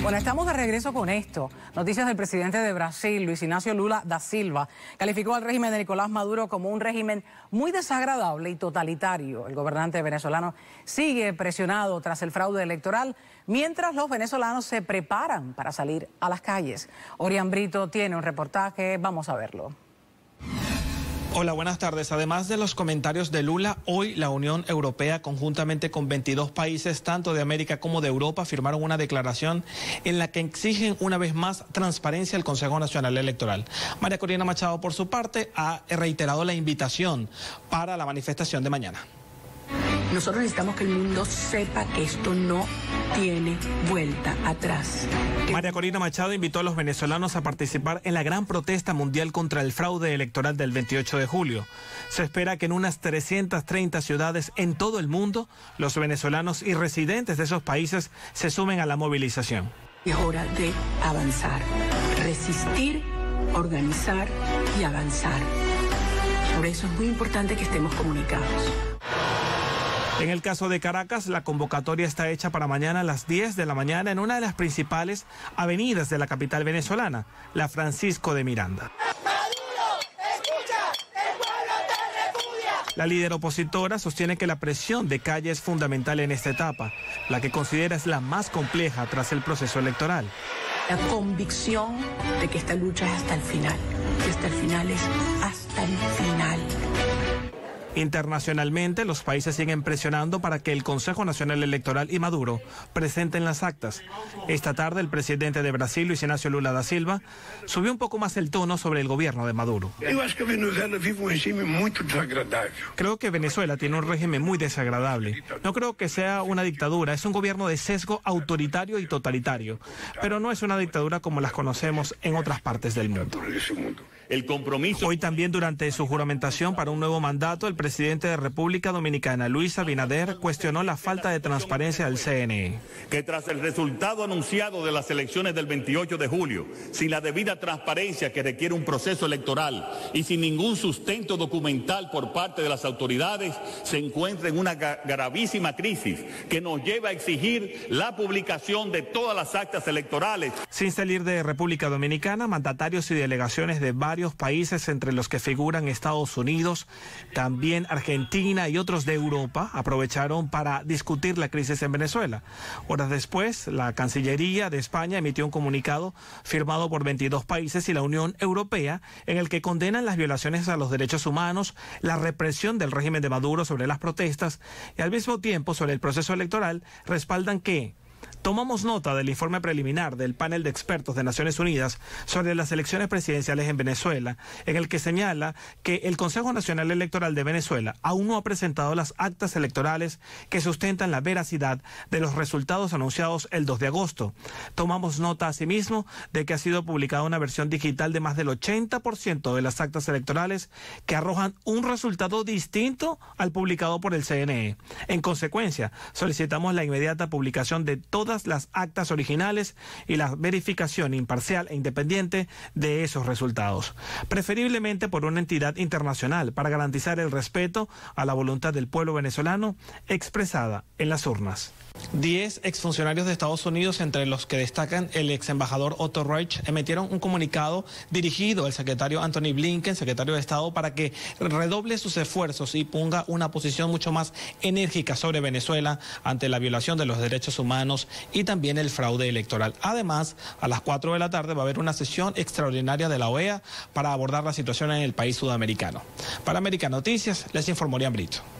Bueno, estamos de regreso con esto. Noticias del presidente de Brasil, Luis Ignacio Lula da Silva, calificó al régimen de Nicolás Maduro como un régimen muy desagradable y totalitario. El gobernante venezolano sigue presionado tras el fraude electoral, mientras los venezolanos se preparan para salir a las calles. Orián Brito tiene un reportaje, vamos a verlo. Hola, buenas tardes. Además de los comentarios de Lula, hoy la Unión Europea, conjuntamente con 22 países, tanto de América como de Europa, firmaron una declaración en la que exigen una vez más transparencia al Consejo Nacional Electoral. María Corina Machado, por su parte, ha reiterado la invitación para la manifestación de mañana. Nosotros necesitamos que el mundo sepa que esto no tiene vuelta atrás. María Corina Machado invitó a los venezolanos a participar en la gran protesta mundial contra el fraude electoral del 28 de julio. Se espera que en unas 330 ciudades en todo el mundo, los venezolanos y residentes de esos países se sumen a la movilización. Es hora de avanzar, resistir, organizar y avanzar. Por eso es muy importante que estemos comunicados. En el caso de Caracas, la convocatoria está hecha para mañana a las 10 de la mañana en una de las principales avenidas de la capital venezolana, la Francisco de Miranda. La líder opositora sostiene que la presión de calle es fundamental en esta etapa, la que considera es la más compleja tras el proceso electoral. La convicción de que esta lucha es hasta el final, que hasta el final es hasta Internacionalmente, los países siguen presionando para que el Consejo Nacional Electoral y Maduro presenten las actas. Esta tarde, el presidente de Brasil, Luis Ignacio Lula da Silva, subió un poco más el tono sobre el gobierno de Maduro. Um creo que Venezuela tiene un régimen muy desagradable. No creo que sea una dictadura, es un gobierno de sesgo autoritario y totalitario, pero no es una dictadura como las conocemos en otras partes del mundo. El compromiso... Hoy también durante su juramentación para un nuevo mandato, el presidente presidente de República Dominicana, Luis Abinader, cuestionó la falta de transparencia del CNE. Que tras el resultado anunciado de las elecciones del 28 de julio, sin la debida transparencia que requiere un proceso electoral y sin ningún sustento documental por parte de las autoridades, se encuentra en una gravísima crisis que nos lleva a exigir la publicación de todas las actas electorales. Sin salir de República Dominicana, mandatarios y delegaciones de varios países, entre los que figuran Estados Unidos, también Argentina y otros de Europa aprovecharon para discutir la crisis en Venezuela. Horas después, la Cancillería de España emitió un comunicado firmado por 22 países y la Unión Europea en el que condenan las violaciones a los derechos humanos, la represión del régimen de Maduro sobre las protestas y al mismo tiempo sobre el proceso electoral respaldan que tomamos nota del informe preliminar del panel de expertos de Naciones Unidas sobre las elecciones presidenciales en Venezuela, en el que señala que el Consejo Nacional Electoral de Venezuela aún no ha presentado las actas electorales que sustentan la veracidad de los resultados anunciados el 2 de agosto. Tomamos nota asimismo de que ha sido publicada una versión digital de más del 80% de las actas electorales que arrojan un resultado distinto al publicado por el CNE. En consecuencia, solicitamos la inmediata publicación de todo las actas originales y la verificación imparcial e independiente de esos resultados, preferiblemente por una entidad internacional para garantizar el respeto a la voluntad del pueblo venezolano expresada en las urnas. Diez exfuncionarios de Estados Unidos, entre los que destacan el ex embajador Otto Reich, emitieron un comunicado dirigido al secretario Anthony Blinken, secretario de Estado, para que redoble sus esfuerzos y ponga una posición mucho más enérgica sobre Venezuela ante la violación de los derechos humanos y también el fraude electoral. Además, a las 4 de la tarde va a haber una sesión extraordinaria de la OEA para abordar la situación en el país sudamericano. Para América Noticias, les informó Brito.